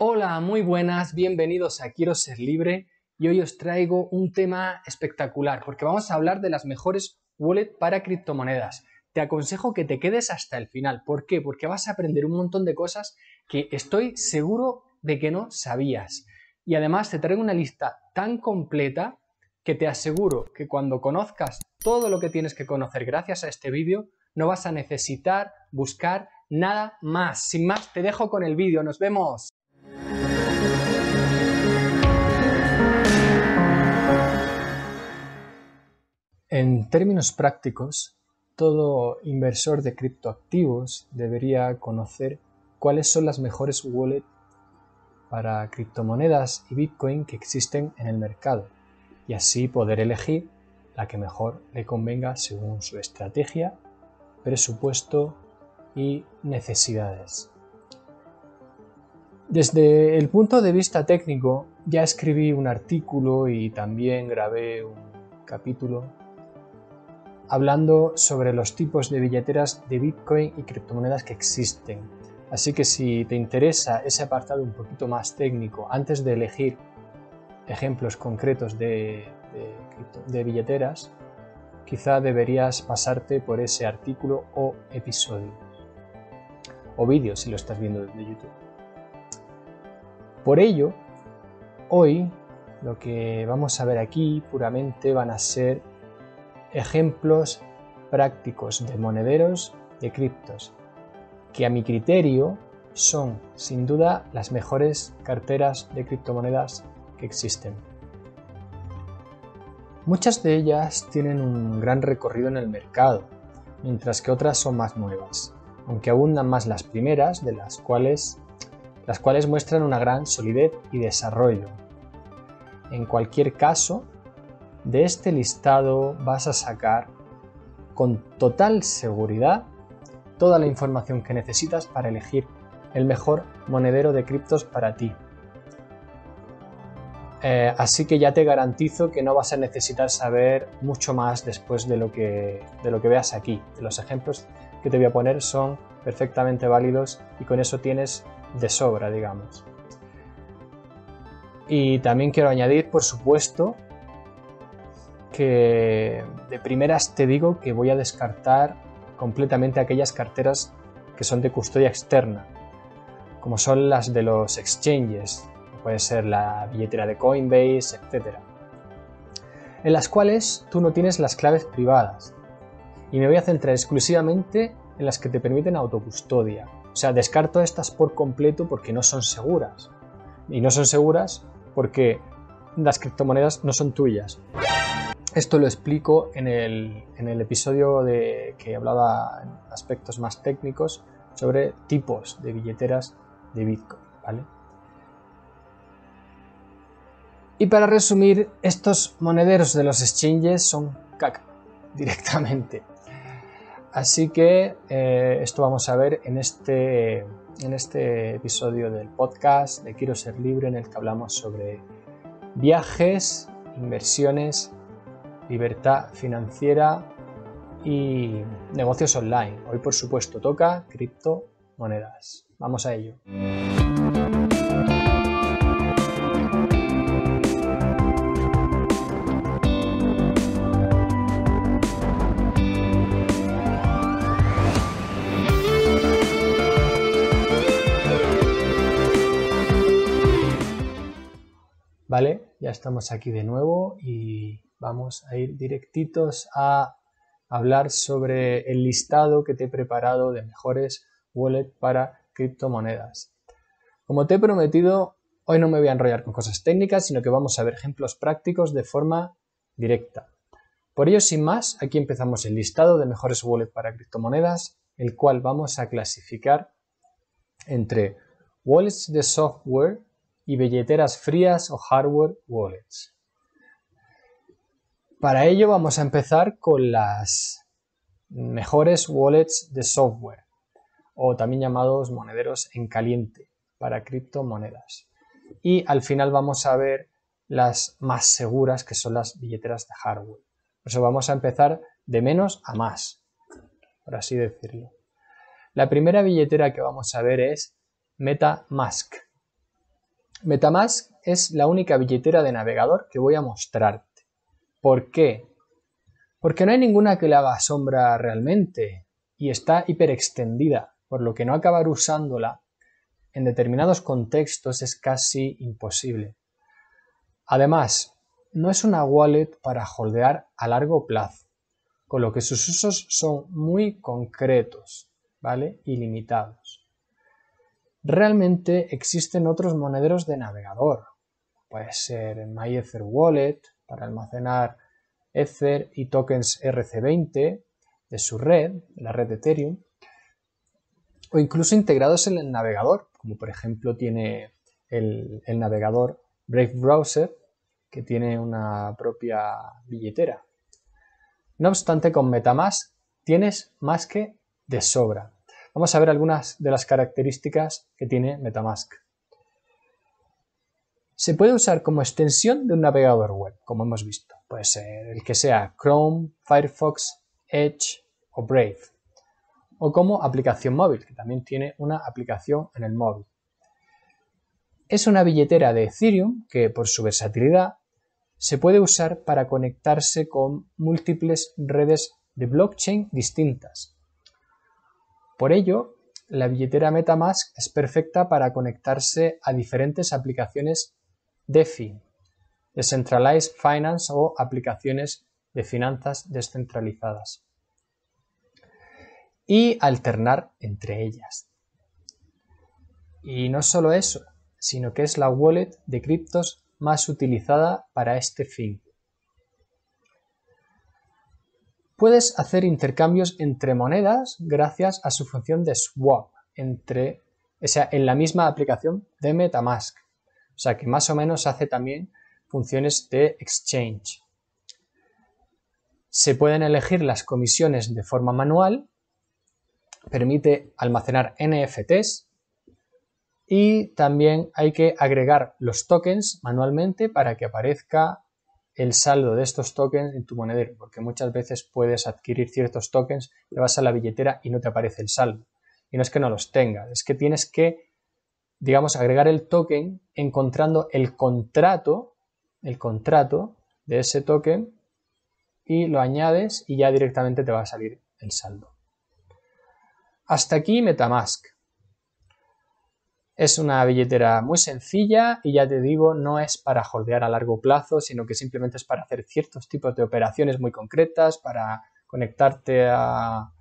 Hola, muy buenas, bienvenidos a Quiero Ser Libre y hoy os traigo un tema espectacular porque vamos a hablar de las mejores wallets para criptomonedas. Te aconsejo que te quedes hasta el final. ¿Por qué? Porque vas a aprender un montón de cosas que estoy seguro de que no sabías. Y además te traigo una lista tan completa que te aseguro que cuando conozcas todo lo que tienes que conocer gracias a este vídeo, no vas a necesitar buscar nada más. Sin más, te dejo con el vídeo. Nos vemos. En términos prácticos, todo inversor de criptoactivos debería conocer cuáles son las mejores wallets para criptomonedas y Bitcoin que existen en el mercado y así poder elegir la que mejor le convenga según su estrategia, presupuesto y necesidades. Desde el punto de vista técnico, ya escribí un artículo y también grabé un capítulo hablando sobre los tipos de billeteras de Bitcoin y criptomonedas que existen. Así que si te interesa ese apartado un poquito más técnico, antes de elegir ejemplos concretos de, billeteras, quizá deberías pasarte por ese artículo o episodio. O vídeo si lo estás viendo desde YouTube. Por ello, hoy lo que vamos a ver aquí puramente van a ser ejemplos prácticos de monederos de criptos, que a mi criterio son sin duda las mejores carteras de criptomonedas que existen. Muchas de ellas tienen un gran recorrido en el mercado, mientras que otras son más nuevas, aunque abundan más las primeras, de las cuales, las cuales muestran una gran solidez y desarrollo. En cualquier caso, de este listado vas a sacar con total seguridad toda la información que necesitas para elegir el mejor monedero de criptos para ti. Eh, así que ya te garantizo que no vas a necesitar saber mucho más después de lo que, de lo que veas aquí. Los ejemplos que te voy a poner son perfectamente válidos y con eso tienes de sobra, digamos. Y también quiero añadir, por supuesto, de primeras te digo que voy a descartar completamente aquellas carteras que son de custodia externa, como son las de los exchanges, puede ser la billetera de Coinbase, etcétera, En las cuales tú no tienes las claves privadas. Y me voy a centrar exclusivamente en las que te permiten autocustodia. O sea, descarto estas por completo porque no son seguras. Y no son seguras porque las criptomonedas no son tuyas. Esto lo explico en el, episodio de, que hablaba en aspectos más técnicos sobre tipos de billeteras de Bitcoin. ¿vale? Y para resumir, estos monederos de los exchanges son caca directamente. Así que eh, esto vamos a ver en este, en este episodio del podcast de Quiero ser libre en el que hablamos sobre viajes, inversiones libertad financiera y negocios online. Hoy, por supuesto, toca criptomonedas. Vamos a ello. Ya estamos aquí de nuevo y vamos a ir directitos a hablar sobre el listado que te he preparado de mejores wallets para criptomonedas. Como te he prometido, hoy no me voy a enrollar con cosas técnicas, sino que vamos a ver ejemplos prácticos de forma directa. Por ello, sin más, aquí empezamos el listado de mejores wallets para criptomonedas, el cual vamos a clasificar entre wallets de software y billeteras frías o hardware wallets. Para ello vamos a empezar con las mejores wallets de software o también llamados monederos en caliente para criptomonedas. Y al final vamos a ver las más seguras que son las billeteras de hardware. Por eso vamos a empezar de menos a más, por así decirlo. La primera billetera que vamos a ver es MetaMask. Metamask es la única billetera de navegador que voy a mostrarte. ¿Por qué? Porque no hay ninguna que le haga sombra realmente y está hiperextendida, por lo que no acabar usándola en determinados contextos es casi imposible. Además, no es una wallet para holdear a largo plazo, con lo que sus usos son muy concretos, ¿vale? Y limitados. Realmente existen otros monederos de navegador. Puede ser MyEther Wallet para almacenar Ether y tokens RC20 de su red, la red de Ethereum, o incluso integrados en el navegador, como por ejemplo tiene el, el navegador Brave Browser, que tiene una propia billetera. No obstante, con Metamask tienes más que de sobra. Vamos a ver algunas de las características que tiene Metamask. Se puede usar como extensión de un navegador web, como hemos visto. Puede ser el que sea Chrome, Firefox, Edge o Brave. O como aplicación móvil, que también tiene una aplicación en el móvil. Es una billetera de Ethereum que, por su versatilidad, se puede usar para conectarse con múltiples redes de blockchain distintas, por ello, la billetera MetaMask es perfecta para conectarse a diferentes aplicaciones de DeFi, Decentralized Finance o aplicaciones de finanzas descentralizadas y alternar entre ellas. Y no solo eso, sino que es la wallet de criptos más utilizada para este fin. Puedes hacer intercambios entre monedas gracias a su función de swap, entre, en la misma aplicación de Metamask. O sea que más o menos hace también funciones de exchange. Se pueden elegir las comisiones de forma manual, permite almacenar NFTs y también hay que agregar los tokens manualmente para que aparezca el saldo de estos tokens en tu monedero, porque muchas veces puedes adquirir ciertos tokens, le vas a la billetera y no te aparece el saldo. Y no es que no los tengas, es que tienes que, digamos, agregar el token encontrando el contrato, el contrato de ese token y lo añades y ya directamente te va a salir el saldo. Hasta aquí Metamask. Es una billetera muy sencilla y ya te digo, no es para holdear a largo plazo, sino que simplemente es para hacer ciertos tipos de operaciones muy concretas, para conectarte a,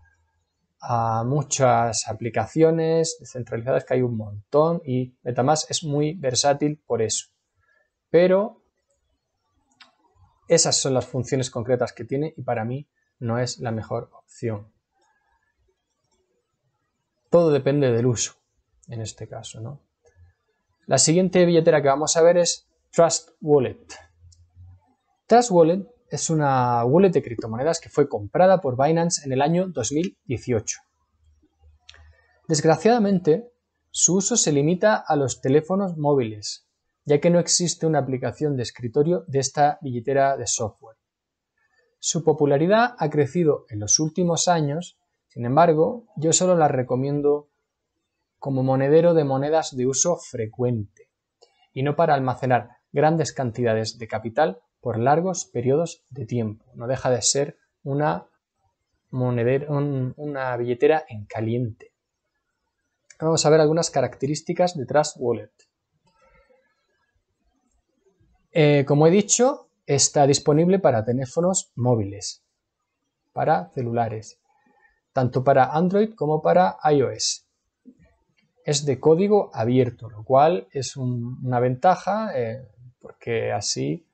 a muchas aplicaciones descentralizadas que hay un montón y Metamask es muy versátil por eso. Pero esas son las funciones concretas que tiene y para mí no es la mejor opción. Todo depende del uso en este caso. ¿no? La siguiente billetera que vamos a ver es Trust Wallet. Trust Wallet es una wallet de criptomonedas que fue comprada por Binance en el año 2018. Desgraciadamente, su uso se limita a los teléfonos móviles, ya que no existe una aplicación de escritorio de esta billetera de software. Su popularidad ha crecido en los últimos años, sin embargo, yo solo la recomiendo como monedero de monedas de uso frecuente y no para almacenar grandes cantidades de capital por largos periodos de tiempo. No deja de ser una, monedero, una billetera en caliente. Vamos a ver algunas características de Trust Wallet. Eh, como he dicho, está disponible para teléfonos móviles, para celulares, tanto para Android como para iOS es de código abierto, lo cual es una ventaja eh, porque así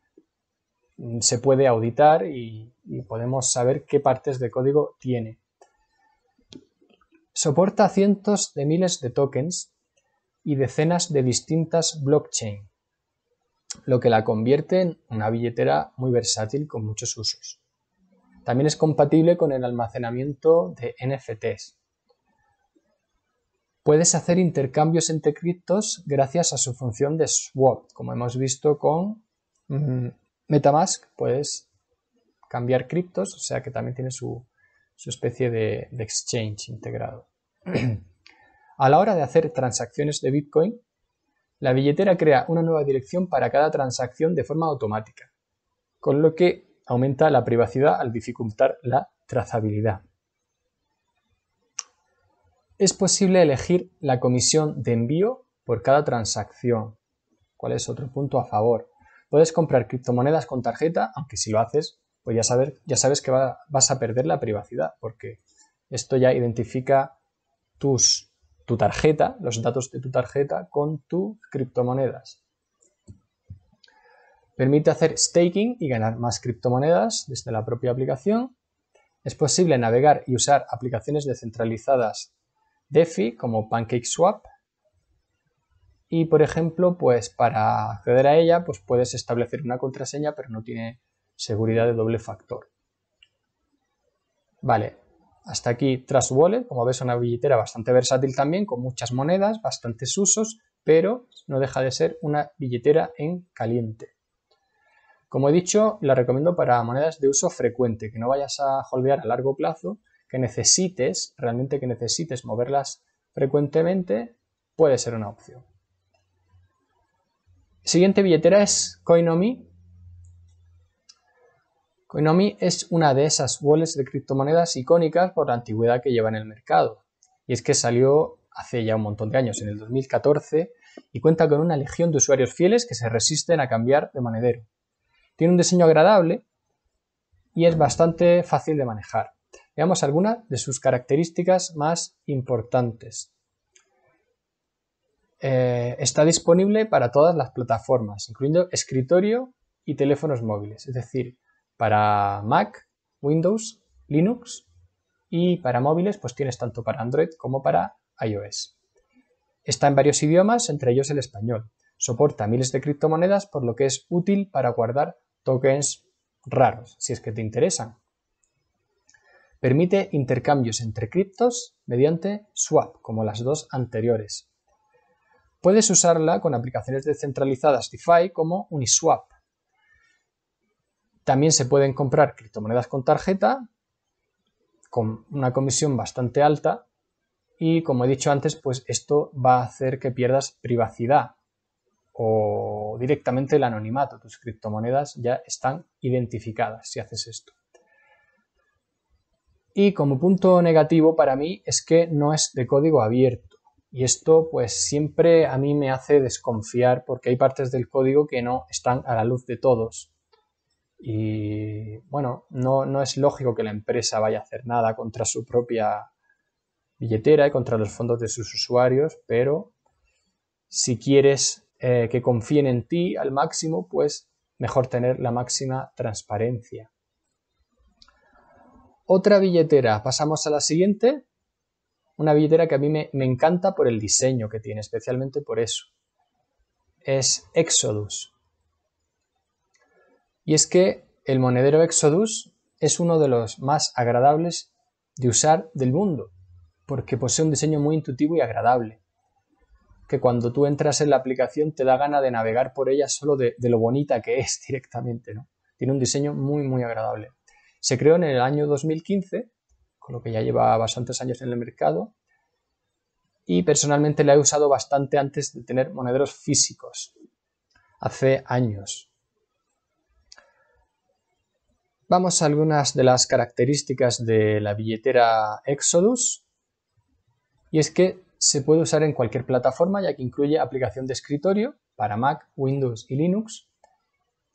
mm, se puede auditar y, y, podemos saber qué partes de código tiene. Soporta cientos de miles de tokens y decenas de distintas blockchain, lo que la convierte en una billetera muy versátil con muchos usos. También es compatible con el almacenamiento de NFTs, Puedes hacer intercambios entre criptos gracias a su función de swap, como hemos visto con mm, Metamask, puedes cambiar criptos, o sea que también tiene su, especie de, de exchange integrado. a la hora de hacer transacciones de Bitcoin, la billetera crea una nueva dirección para cada transacción de forma automática, con lo que aumenta la privacidad al dificultar la trazabilidad. Es posible elegir la comisión de envío por cada transacción. ¿Cuál es otro punto a favor? Puedes comprar criptomonedas con tarjeta, aunque si lo haces, pues ya, ya sabes que vas a perder la privacidad, porque esto ya identifica tus, tu tarjeta, los datos de tu tarjeta con tus criptomonedas. Permite hacer staking y ganar más criptomonedas desde la propia aplicación. Es posible navegar y usar aplicaciones descentralizadas DeFi como PancakeSwap. Y por ejemplo, pues para acceder a ella, pues puedes establecer una contraseña, pero no tiene seguridad de doble factor. Vale, hasta aquí Trust Wallet, como ves, una billetera bastante versátil también, con muchas monedas, bastantes usos, pero no deja de ser una billetera en caliente. Como he dicho, la recomiendo para monedas de uso frecuente, que no vayas a holdear a largo plazo, que necesites, realmente que necesites moverlas frecuentemente, puede ser una opción. Siguiente billetera es Coinomi. Coinomi es una de esas wallets de criptomonedas icónicas por la antigüedad que lleva en el mercado. Y es que salió hace ya un montón de años, en el 2014, y cuenta con una legión de usuarios fieles que se resisten a cambiar de monedero. Tiene un diseño agradable y es bastante fácil de manejar. Veamos algunas de sus características más importantes. Eh, está disponible para todas las plataformas, incluyendo escritorio y teléfonos móviles, es decir, para Mac, Windows, Linux y para móviles pues tienes tanto para Android como para iOS. Está en varios idiomas, entre ellos el español. Soporta miles de criptomonedas, por lo que es útil para guardar tokens raros, si es que te interesan. Permite intercambios entre criptos mediante swap, como las dos anteriores. Puedes usarla con aplicaciones descentralizadas DeFi como Uniswap. También se pueden comprar criptomonedas con tarjeta, con una comisión bastante alta, y como he dicho antes, pues esto va a hacer que pierdas privacidad o directamente el anonimato. Tus criptomonedas ya están identificadas si haces esto. Y como punto negativo para mí es que no es de código abierto. Y esto pues siempre a mí me hace desconfiar porque hay partes del código que no están a la luz de todos. Y bueno, no, es lógico que la empresa vaya a hacer nada contra su propia billetera y contra los fondos de sus usuarios, pero si quieres eh, que confíen en ti al máximo, pues mejor tener la máxima transparencia. Otra billetera, pasamos a la siguiente. Una billetera que a mí me, encanta por el diseño que tiene, especialmente por eso. Es Exodus. Y es que el monedero Exodus es uno de los más agradables de usar del mundo, porque posee un diseño muy intuitivo y agradable, que cuando tú entras en la aplicación te da gana de navegar por ella solo de, de lo bonita que es directamente, ¿no? Tiene un diseño muy, muy agradable. Se creó en el año 2015, con lo que ya lleva bastantes años en el mercado, y personalmente la he usado bastante antes de tener monederos físicos, hace años. Vamos a algunas de las características de la billetera Exodus, y es que se puede usar en cualquier plataforma, ya que incluye aplicación de escritorio para Mac, Windows y Linux,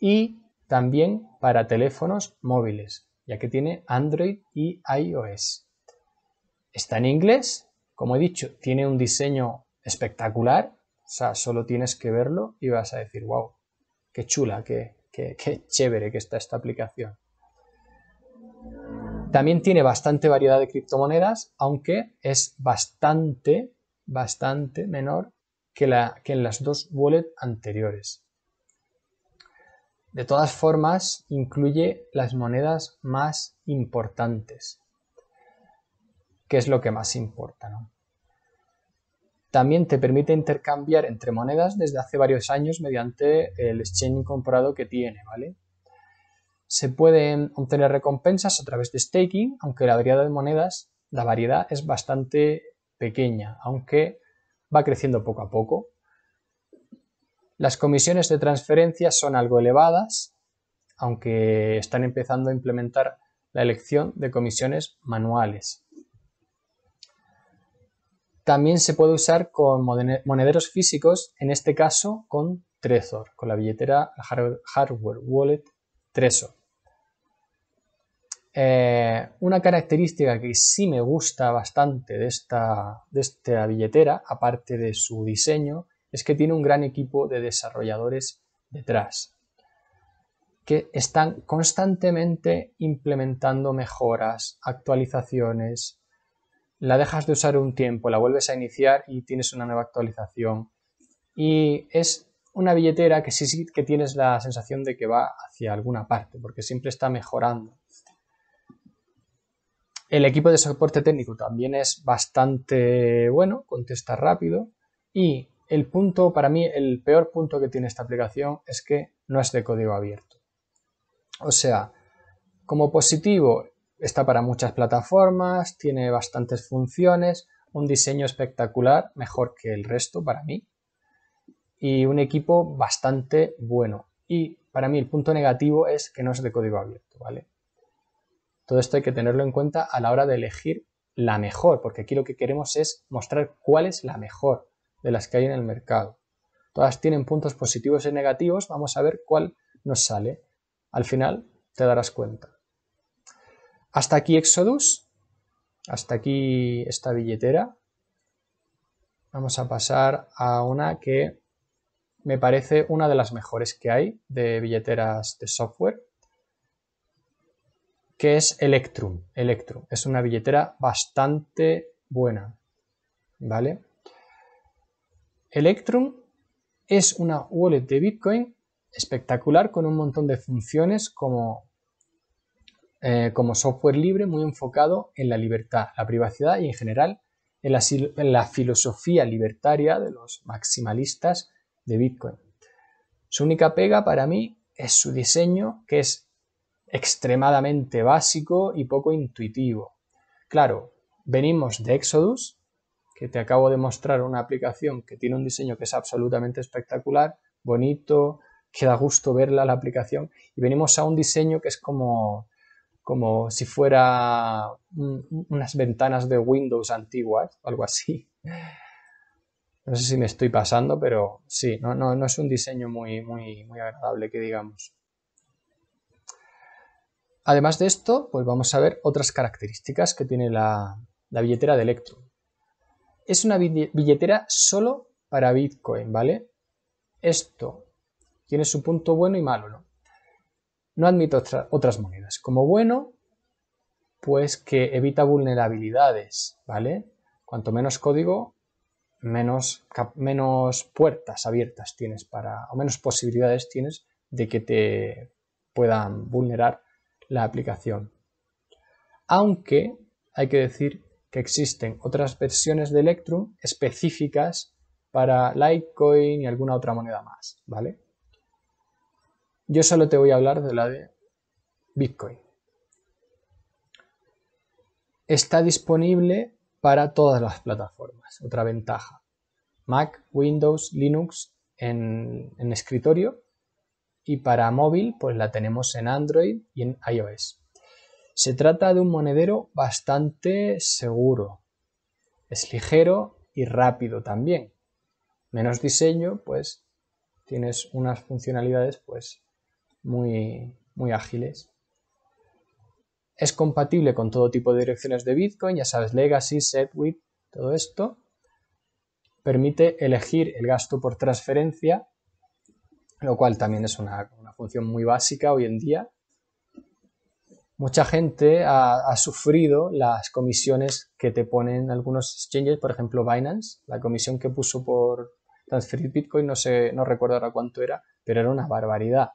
y también para teléfonos móviles ya que tiene Android y iOS. Está en inglés, como he dicho, tiene un diseño espectacular, o sea, solo tienes que verlo y vas a decir, wow, qué chula, qué, chévere que está esta aplicación. También tiene bastante variedad de criptomonedas, aunque es bastante, bastante menor que, la, que en las dos wallets anteriores. De todas formas, incluye las monedas más importantes, que es lo que más importa. También te permite intercambiar entre monedas desde hace varios años mediante el exchange comprado que tiene, ¿vale? Se pueden obtener recompensas a través de staking, aunque la variedad de monedas, la variedad es bastante pequeña, aunque va creciendo poco a poco. Las comisiones de transferencia son algo elevadas, aunque están empezando a implementar la elección de comisiones manuales. También se puede usar con monederos físicos, en este caso con Trezor, con la billetera hardware wallet Trezor. Eh, una característica que sí me gusta bastante de esta, de esta billetera, aparte de su diseño, es que tiene un gran equipo de desarrolladores detrás que están constantemente implementando mejoras, actualizaciones. La dejas de usar un tiempo, la vuelves a iniciar y tienes una nueva actualización. Y es una billetera que sí, que tienes la sensación de que va hacia alguna parte, porque siempre está mejorando. El equipo de soporte técnico también es bastante bueno, contesta rápido y el punto, para mí, el peor punto que tiene esta aplicación es que no es de código abierto. O sea, como positivo, está para muchas plataformas, tiene bastantes funciones, un diseño espectacular, mejor que el resto para mí, y un equipo bastante bueno. Y para mí el punto negativo es que no es de código abierto, ¿vale? Todo esto hay que tenerlo en cuenta a la hora de elegir la mejor, porque aquí lo que queremos es mostrar cuál es la mejor, de las que hay en el mercado. Todas tienen puntos positivos y negativos, vamos a ver cuál nos sale. Al final te darás cuenta. Hasta aquí Exodus, hasta aquí esta billetera. Vamos a pasar a una que me parece una de las mejores que hay de billeteras de software, que es Electrum. Electrum es una billetera bastante buena, ¿vale? Electrum es una wallet de Bitcoin espectacular con un montón de funciones como, eh, como software libre muy enfocado en la libertad, la privacidad y en general en la filosofía libertaria de los maximalistas de Bitcoin. Su única pega para mí es su diseño que es extremadamente básico y poco intuitivo. Claro, venimos de Exodus, que te acabo de mostrar una aplicación que tiene un diseño que es absolutamente espectacular, bonito, que da gusto verla la aplicación, y venimos a un diseño que es como, como si fuera unas ventanas de Windows antiguas, algo así. No sé si me estoy pasando, pero sí, no, es un diseño muy, muy, muy agradable, que digamos. Además de esto, pues vamos a ver otras características que tiene la, la billetera de Electro es una billetera solo para Bitcoin, ¿vale? Esto tiene su punto bueno y malo, ¿no? No admite otras monedas. Como bueno, pues que evita vulnerabilidades, ¿vale? Cuanto menos código, menos, menos puertas abiertas tienes para, o menos posibilidades tienes de que te puedan vulnerar la aplicación. Aunque hay que decir que existen otras versiones de Electrum específicas para Litecoin y alguna otra moneda más, ¿vale? Yo solo te voy a hablar de la de Bitcoin. Está disponible para todas las plataformas, otra ventaja. Mac, Windows, Linux en, en escritorio y para móvil pues la tenemos en Android y en iOS. Se trata de un monedero bastante seguro. Es ligero y rápido también. Menos diseño, pues tienes unas funcionalidades pues muy, muy ágiles. Es compatible con todo tipo de direcciones de Bitcoin, ya sabes, Legacy, SegWit, todo esto. Permite elegir el gasto por transferencia, lo cual también es una función muy básica hoy en día mucha gente ha, sufrido las comisiones que te ponen algunos exchanges, por ejemplo Binance, la comisión que puso por transferir Bitcoin, no sé, no recuerdo ahora cuánto era, pero era una barbaridad.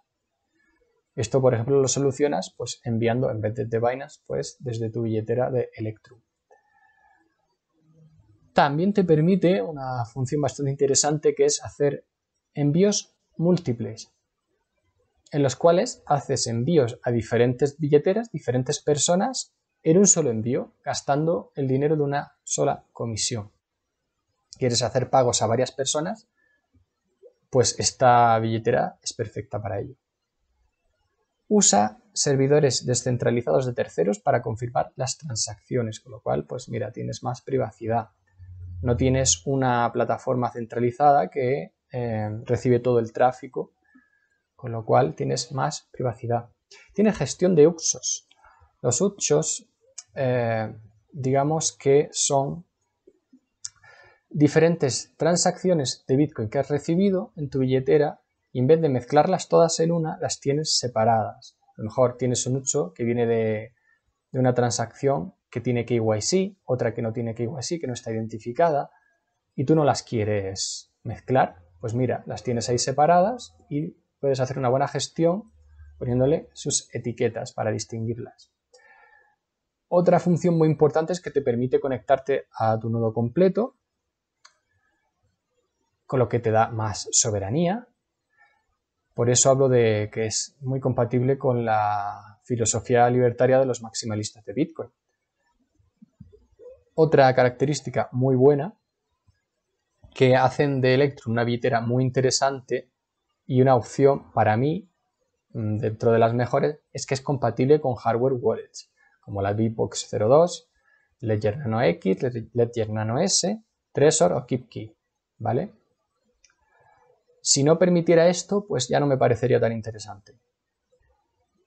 Esto, por ejemplo, lo solucionas pues enviando en vez de, de Binance, pues desde tu billetera de Electrum. También te permite una función bastante interesante que es hacer envíos múltiples en los cuales haces envíos a diferentes billeteras, diferentes personas, en un solo envío, gastando el dinero de una sola comisión. Quieres hacer pagos a varias personas, pues esta billetera es perfecta para ello. Usa servidores descentralizados de terceros para confirmar las transacciones, con lo cual, pues mira, tienes más privacidad. No tienes una plataforma centralizada que eh, recibe todo el tráfico con lo cual tienes más privacidad. Tiene gestión de usos. Los usos, eh, digamos que son diferentes transacciones de Bitcoin que has recibido en tu billetera y en vez de mezclarlas todas en una, las tienes separadas. A lo mejor tienes un uso que viene de, de una transacción que tiene KYC, otra que no tiene KYC, que no está identificada, y tú no las quieres mezclar, pues mira, las tienes ahí separadas y puedes hacer una buena gestión poniéndole sus etiquetas para distinguirlas. Otra función muy importante es que te permite conectarte a tu nodo completo, con lo que te da más soberanía. Por eso hablo de que es muy compatible con la filosofía libertaria de los maximalistas de Bitcoin. Otra característica muy buena que hacen de Electrum una billetera muy interesante y una opción para mí, mm, dentro de las mejores, es que es compatible con hardware wallets, como la Bitbox 02, Ledger Nano X, Ledger Nano S, Trezor o KeepKey, ¿vale? Si no permitiera esto, pues ya no me parecería tan interesante.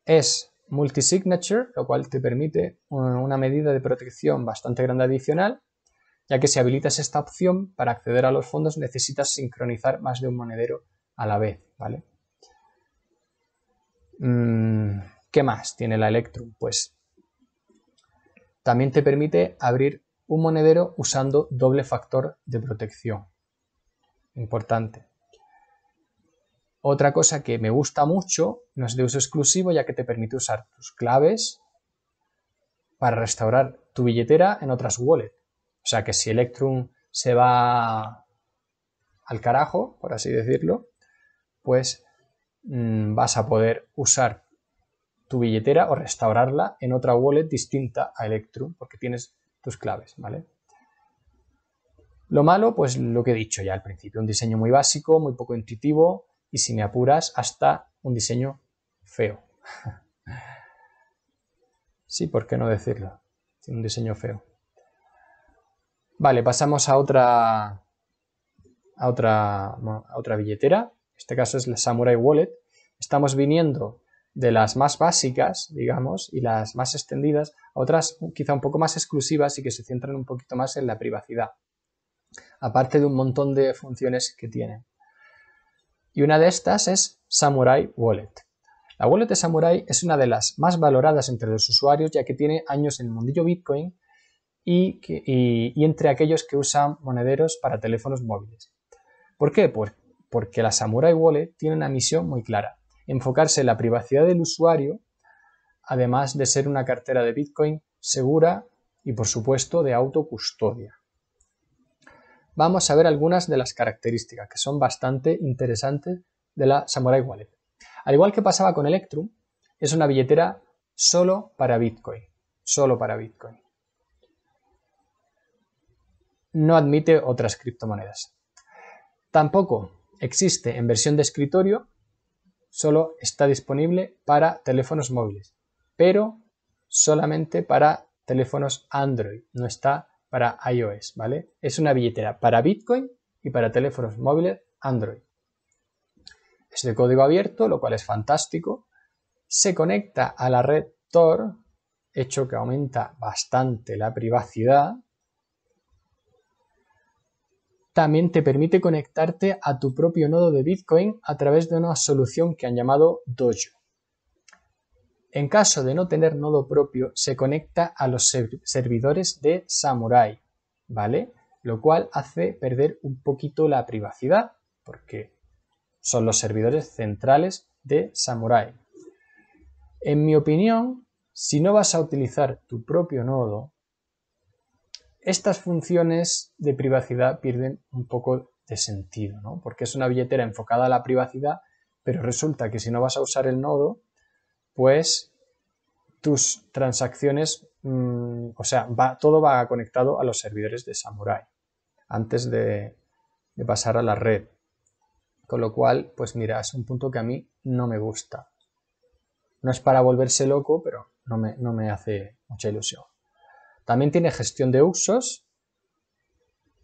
Es multisignature, lo cual te permite mm, una medida de protección bastante grande adicional, ya que si habilitas esta opción, para acceder a los fondos necesitas sincronizar más de un monedero a la vez, ¿vale? Mm, ¿Qué más tiene la Electrum? Pues también te permite abrir un monedero usando doble factor de protección. Importante. Otra cosa que me gusta mucho, no es de uso exclusivo, ya que te permite usar tus claves para restaurar tu billetera en otras wallet. O sea que si Electrum se va al carajo, por así decirlo, pues mm, vas a poder usar tu billetera o restaurarla en otra wallet distinta a Electrum, porque tienes tus claves, ¿vale? Lo malo, pues lo que he dicho ya al principio, un diseño muy básico, muy poco intuitivo y si me apuras, hasta un diseño feo. sí, ¿por qué no decirlo? un diseño feo. Vale, pasamos a otra, a otra, a otra billetera este caso es la Samurai Wallet, estamos viniendo de las más básicas, digamos, y las más extendidas, a otras quizá un poco más exclusivas y que se centran un poquito más en la privacidad, aparte de un montón de funciones que tienen. Y una de estas es Samurai Wallet. La wallet de Samurai es una de las más valoradas entre los usuarios ya que tiene años en el mundillo Bitcoin y, entre aquellos que usan monederos para teléfonos móviles. ¿Por qué? Pues porque la Samurai Wallet tiene una misión muy clara, enfocarse en la privacidad del usuario, además de ser una cartera de Bitcoin segura y por supuesto de autocustodia. Vamos a ver algunas de las características que son bastante interesantes de la Samurai Wallet. Al igual que pasaba con Electrum, es una billetera solo para Bitcoin, solo para Bitcoin. No admite otras criptomonedas. Tampoco existe en versión de escritorio, solo está disponible para teléfonos móviles, pero solamente para teléfonos Android, no está para iOS, ¿vale? Es una billetera para Bitcoin y para teléfonos móviles Android. Es de código abierto, lo cual es fantástico. Se conecta a la red Tor, hecho que aumenta bastante la privacidad, también te permite conectarte a tu propio nodo de Bitcoin a través de una solución que han llamado Dojo. En caso de no tener nodo propio, se conecta a los servidores de Samurai, ¿vale? Lo cual hace perder un poquito la privacidad, porque son los servidores centrales de Samurai. En mi opinión, si no vas a utilizar tu propio nodo, estas funciones de privacidad pierden un poco de sentido, ¿no? Porque es una billetera enfocada a la privacidad, pero resulta que si no vas a usar el nodo, pues tus transacciones, mm, o sea, todo va conectado a los servidores de Samurai antes de, pasar a la red. Con lo cual, pues mira, es un punto que a mí no me gusta. No es para volverse loco, pero no no me hace mucha ilusión. También tiene gestión de usos,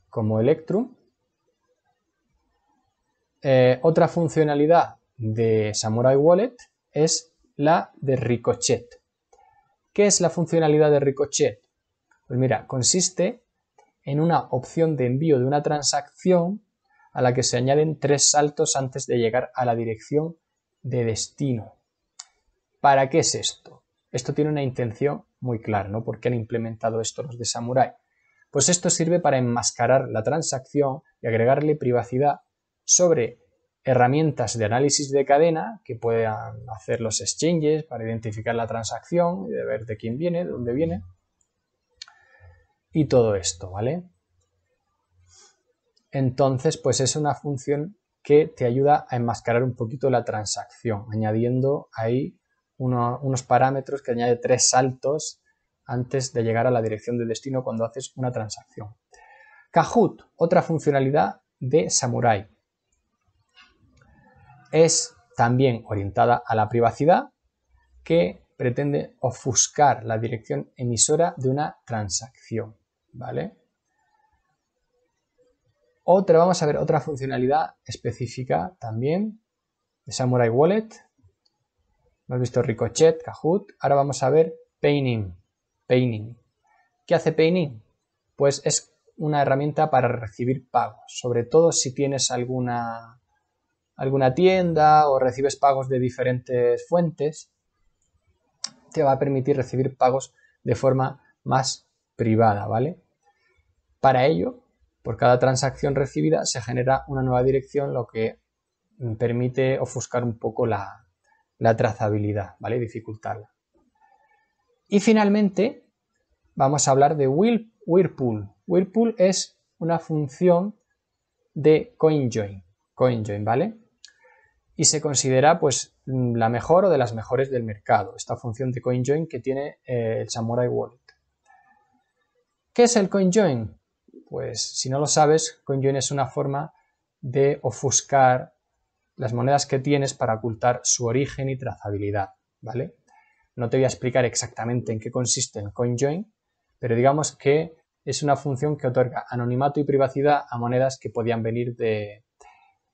como Electrum. Eh, otra funcionalidad de Samurai Wallet es la de Ricochet. ¿Qué es la funcionalidad de Ricochet? Pues mira, consiste en una opción de envío de una transacción a la que se añaden tres saltos antes de llegar a la dirección de destino. ¿Para qué es esto? Esto tiene una intención muy clara, ¿no? ¿Por qué han implementado esto los de Samurai? Pues esto sirve para enmascarar la transacción y agregarle privacidad sobre herramientas de análisis de cadena que puedan hacer los exchanges para identificar la transacción y de ver de quién viene, de dónde viene y todo esto, ¿vale? Entonces, pues es una función que te ayuda a enmascarar un poquito la transacción, añadiendo ahí unos parámetros que añade tres saltos antes de llegar a la dirección del destino cuando haces una transacción. Kahoot, otra funcionalidad de Samurai. Es también orientada a la privacidad que pretende ofuscar la dirección emisora de una transacción, ¿vale? Otra, vamos a ver otra funcionalidad específica también de Samurai Wallet Hemos visto Ricochet, Kahoot. Ahora vamos a ver Painting. ¿Qué hace Painting? Pues es una herramienta para recibir pagos, sobre todo si tienes alguna, alguna tienda o recibes pagos de diferentes fuentes, te va a permitir recibir pagos de forma más privada, ¿vale? Para ello, por cada transacción recibida se genera una nueva dirección, lo que permite ofuscar un poco la, la trazabilidad, ¿vale? Dificultarla. Y finalmente, vamos a hablar de Whirlpool. Whirlpool es una función de CoinJoin, CoinJoin, ¿vale? Y se considera pues la mejor o de las mejores del mercado, esta función de CoinJoin que tiene eh, el Samurai Wallet. ¿Qué es el CoinJoin? Pues si no lo sabes, CoinJoin es una forma de ofuscar las monedas que tienes para ocultar su origen y trazabilidad, ¿vale? No te voy a explicar exactamente en qué consiste el CoinJoin, pero digamos que es una función que otorga anonimato y privacidad a monedas que podían venir de,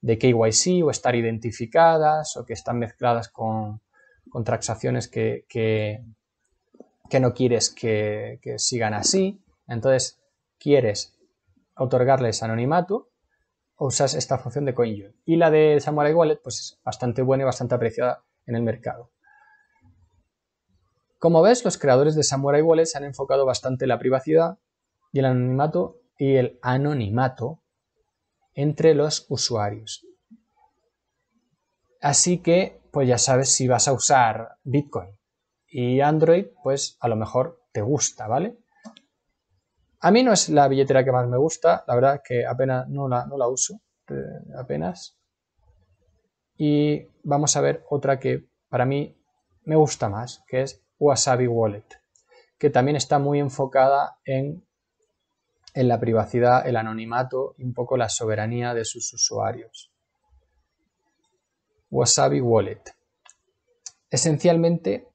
KYC o estar identificadas o que están mezcladas con, con transacciones que, que, no quieres que sigan así. Entonces, quieres otorgarles anonimato usas esta función de CoinJoin. Y la de Samurai Wallet, pues es bastante buena y bastante apreciada en el mercado. Como ves, los creadores de Samurai Wallet se han enfocado bastante en la privacidad y el anonimato y el anonimato entre los usuarios. Así que, pues ya sabes si vas a usar Bitcoin y Android, pues a lo mejor te gusta, ¿vale? A mí no es la billetera que más me gusta, la verdad que apenas no la, uso, eh, apenas. Y vamos a ver otra que para mí me gusta más, que es Wasabi Wallet, que también está muy enfocada en, en la privacidad, el anonimato y un poco la soberanía de sus usuarios. Wasabi Wallet. Esencialmente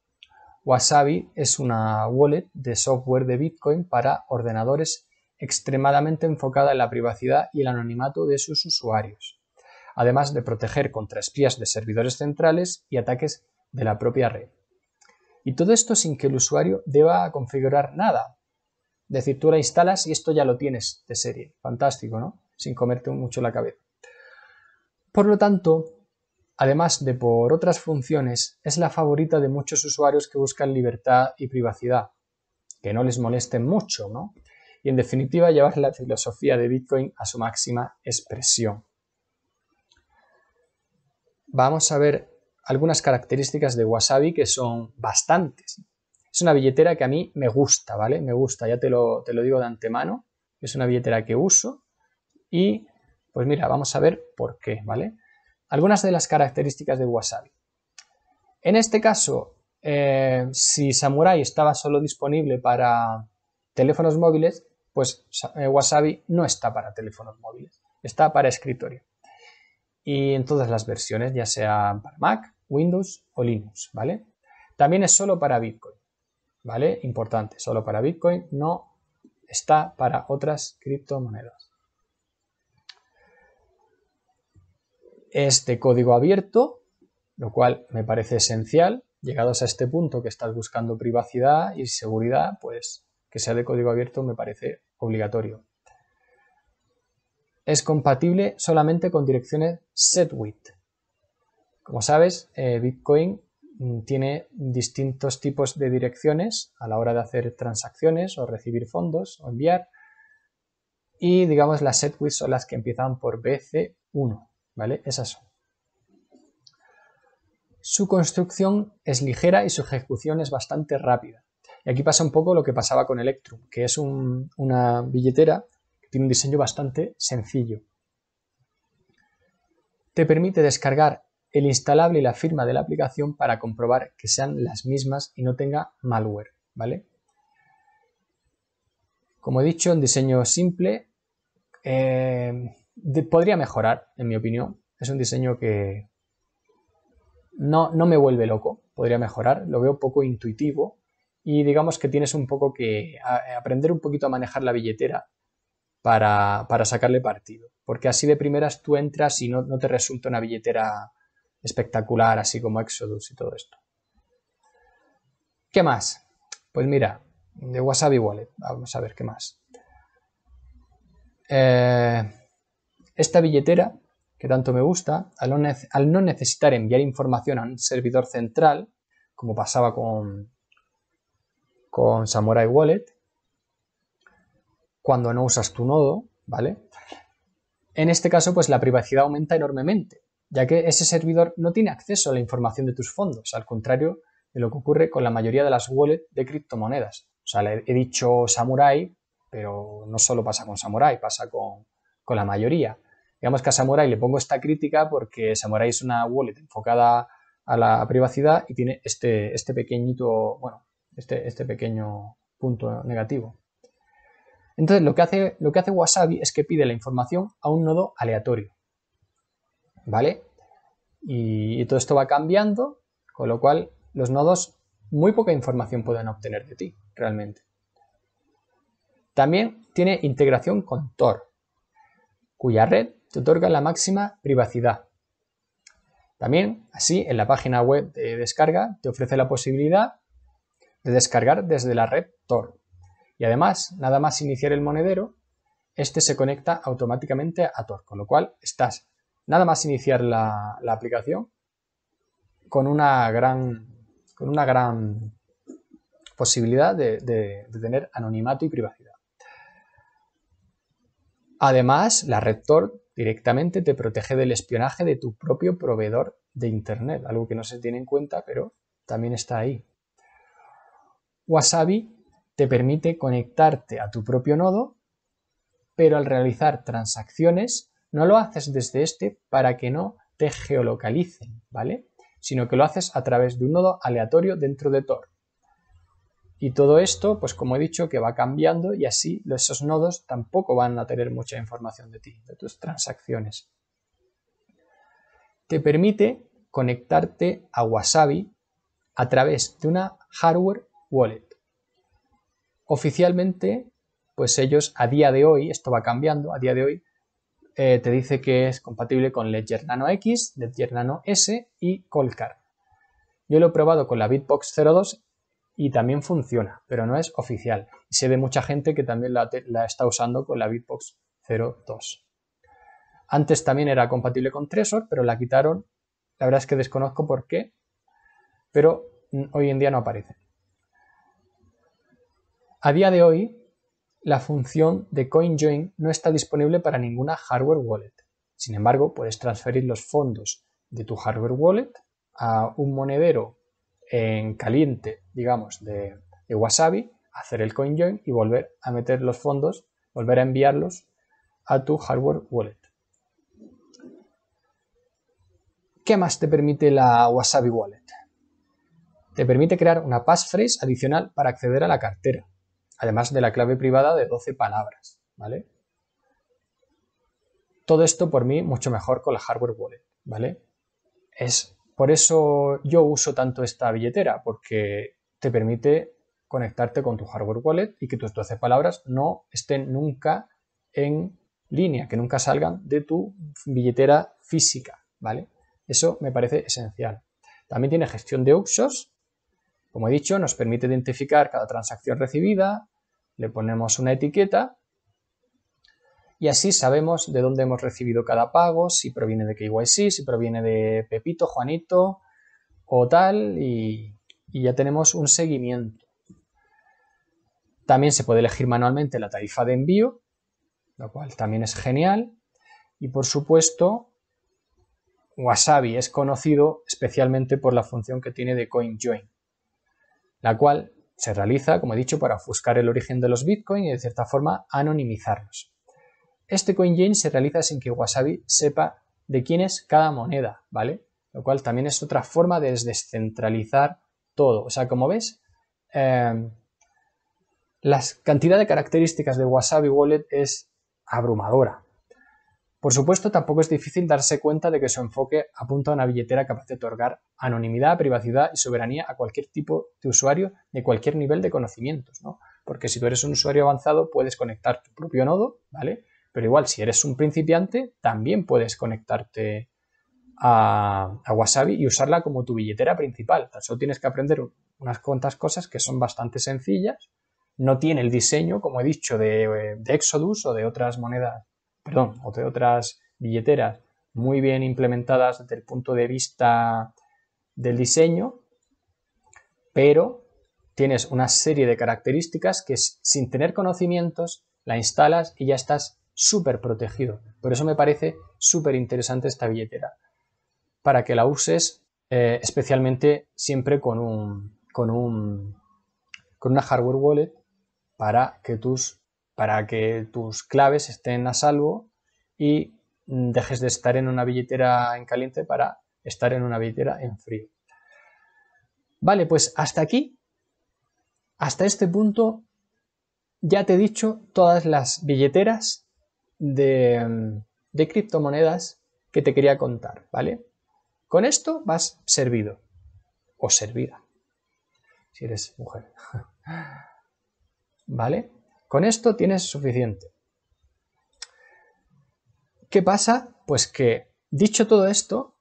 Wasabi es una wallet de software de Bitcoin para ordenadores extremadamente enfocada en la privacidad y el anonimato de sus usuarios, además de proteger contra espías de servidores centrales y ataques de la propia red. Y todo esto sin que el usuario deba configurar nada. Es decir, tú la instalas y esto ya lo tienes de serie. Fantástico, ¿no? Sin comerte mucho la cabeza. Por lo tanto, además de por otras funciones, es la favorita de muchos usuarios que buscan libertad y privacidad, que no les molesten mucho, ¿no? Y en definitiva, llevar la filosofía de Bitcoin a su máxima expresión. Vamos a ver algunas características de Wasabi que son bastantes. Es una billetera que a mí me gusta, ¿vale? Me gusta, ya te lo, te lo digo de antemano. Es una billetera que uso y pues mira, vamos a ver por qué, ¿vale? algunas de las características de Wasabi. En este caso, eh, si Samurai estaba solo disponible para teléfonos móviles, pues eh, Wasabi no está para teléfonos móviles, está para escritorio. Y en todas las versiones, ya sea para Mac, Windows o Linux, ¿vale? También es solo para Bitcoin, ¿vale? Importante, solo para Bitcoin, no está para otras criptomonedas. es de código abierto, lo cual me parece esencial. Llegados a este punto que estás buscando privacidad y seguridad, pues que sea de código abierto me parece obligatorio. Es compatible solamente con direcciones SetWidth. Como sabes, eh, Bitcoin mm, tiene distintos tipos de direcciones a la hora de hacer transacciones o recibir fondos o enviar. Y digamos las SetWidth son las que empiezan por BC1. ¿vale? Esas son. Su construcción es ligera y su ejecución es bastante rápida. Y aquí pasa un poco lo que pasaba con Electrum, que es una billetera que tiene un diseño bastante sencillo. Te permite descargar el instalable y la firma de la aplicación para comprobar que sean las mismas y no tenga malware, ¿vale? Como he dicho, un diseño simple, eh, podría mejorar, en mi opinión. Es un diseño que no, no me vuelve loco, podría mejorar, lo veo poco intuitivo y digamos que tienes un poco que aprender un poquito a manejar la billetera para, sacarle partido, porque así de primeras tú entras y no, no te resulta una billetera espectacular, así como Exodus y todo esto. ¿Qué más? Pues mira, de Wasabi Wallet, vamos a ver qué más. Eh, esta billetera, que tanto me gusta, al no, necesitar enviar información a un servidor central, como pasaba con, con Samurai Wallet, cuando no usas tu nodo, ¿vale? En este caso, pues la privacidad aumenta enormemente, ya que ese servidor no tiene acceso a la información de tus fondos, al contrario de lo que ocurre con la mayoría de las wallets de criptomonedas. O sea, he dicho Samurai, pero no solo pasa con Samurai, pasa con, con la mayoría. Digamos que a Samurai le pongo esta crítica porque Samurai es una wallet enfocada a la privacidad y tiene este, este pequeñito, bueno, este, este pequeño punto negativo. Entonces, lo que, hace, lo que hace Wasabi es que pide la información a un nodo aleatorio. ¿Vale? Y, y todo esto va cambiando, con lo cual los nodos muy poca información pueden obtener de ti, realmente. También tiene integración con Tor, cuya red te otorga la máxima privacidad. También, así, en la página web de descarga te ofrece la posibilidad de descargar desde la red Tor. Y además, nada más iniciar el monedero, este se conecta automáticamente a Tor, con lo cual estás, nada más iniciar la, aplicación, con una gran, con una gran posibilidad de, de tener anonimato y privacidad. Además, la red Tor directamente te protege del espionaje de tu propio proveedor de Internet, algo que no se tiene en cuenta, pero también está ahí. Wasabi te permite conectarte a tu propio nodo, pero al realizar transacciones no lo haces desde este para que no te geolocalicen, ¿vale? Sino que lo haces a través de un nodo aleatorio dentro de Tor. Y todo esto, pues como he dicho, que va cambiando y así esos nodos tampoco van a tener mucha información de ti, de tus transacciones. Te permite conectarte a Wasabi a través de una hardware wallet. Oficialmente, pues ellos a día de hoy, esto va cambiando, a día de hoy eh, te dice que es compatible con Ledger Nano X, Ledger Nano S y Coldcard. Yo lo he probado con la Bitbox 02 y también funciona, pero no es oficial. Se ve mucha gente que también la, está usando con la Bitbox 02. Antes también era compatible con Tresor, pero la quitaron. La verdad es que desconozco por qué, pero hoy en día no aparece. A día de hoy, la función de CoinJoin no está disponible para ninguna hardware wallet. Sin embargo, puedes transferir los fondos de tu hardware wallet a un monedero en caliente, digamos, de, Wasabi, hacer el CoinJoin y volver a meter los fondos, volver a enviarlos a tu hardware wallet. ¿Qué más te permite la Wasabi Wallet? Te permite crear una passphrase adicional para acceder a la cartera, además de la clave privada de 12 palabras, ¿vale? Todo esto por mí mucho mejor con la hardware wallet, ¿vale? Es por eso yo uso tanto esta billetera, porque te permite conectarte con tu hardware wallet y que tus 12 palabras no estén nunca en línea, que nunca salgan de tu billetera física, ¿vale? Eso me parece esencial. También tiene gestión de usos. Como he dicho, nos permite identificar cada transacción recibida, le ponemos una etiqueta y así sabemos de dónde hemos recibido cada pago, si proviene de KYC, si proviene de Pepito, Juanito o tal, y, ya tenemos un seguimiento. También se puede elegir manualmente la tarifa de envío, lo cual también es genial. Y por supuesto, Wasabi es conocido especialmente por la función que tiene de CoinJoin, la cual se realiza, como he dicho, para ofuscar el origen de los Bitcoin y de cierta forma anonimizarlos. Este coinjoin se realiza sin que Wasabi sepa de quién es cada moneda, ¿vale? Lo cual también es otra forma de descentralizar todo. O sea, como ves, em, la cantidad de características de Wasabi Wallet es abrumadora. Por supuesto, tampoco es difícil darse cuenta de que su enfoque apunta a una billetera capaz de otorgar anonimidad, privacidad y soberanía a cualquier tipo de usuario de cualquier nivel de conocimientos, ¿no? Porque si tú eres un usuario avanzado, puedes conectar tu propio nodo, ¿vale? Pero igual, si eres un principiante, también puedes conectarte a, a Wasabi y usarla como tu billetera principal. solo tienes que aprender unas cuantas cosas que son bastante sencillas. No tiene el diseño, como he dicho, de, eh, de Exodus o de otras monedas, perdón, o de otras billeteras muy bien implementadas desde el punto de vista del diseño, pero tienes una serie de características que sin tener conocimientos la instalas y ya estás súper protegido. Por eso me parece súper interesante esta billetera, para que la uses eh, especialmente siempre con un, con un con una hardware wallet para que tus para que tus claves estén a salvo y dejes de estar en una billetera en caliente para estar en una billetera en frío. Vale, pues hasta aquí, hasta este punto, ya te he dicho todas las billeteras de, criptomonedas que te quería contar, ¿vale? Con esto vas servido o servida, si eres mujer. ¿Vale? Con esto tienes suficiente. ¿Qué pasa? Pues que, dicho todo esto,